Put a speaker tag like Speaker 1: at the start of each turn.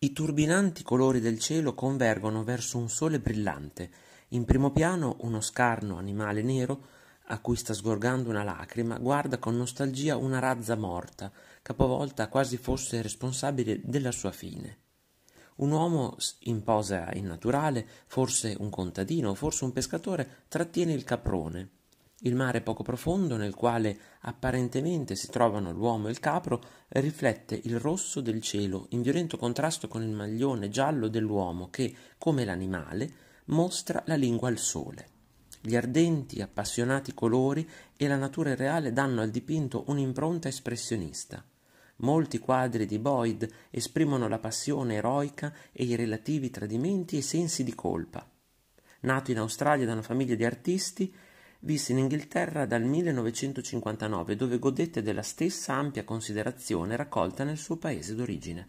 Speaker 1: I turbinanti colori del cielo convergono verso un sole brillante. In primo piano uno scarno animale nero, a cui sta sgorgando una lacrima, guarda con nostalgia una razza morta, capovolta quasi fosse responsabile della sua fine. Un uomo in posa innaturale, forse un contadino, forse un pescatore, trattiene il caprone. Il mare poco profondo, nel quale apparentemente si trovano l'uomo e il capro, riflette il rosso del cielo, in violento contrasto con il maglione giallo dell'uomo che, come l'animale, mostra la lingua al sole. Gli ardenti, appassionati colori e la natura irreale danno al dipinto un'impronta espressionista. Molti quadri di Boyd esprimono la passione eroica e i relativi tradimenti e sensi di colpa. Nato in Australia da una famiglia di artisti, visse in Inghilterra dal 1959 dove godette della stessa ampia considerazione raccolta nel suo paese d'origine.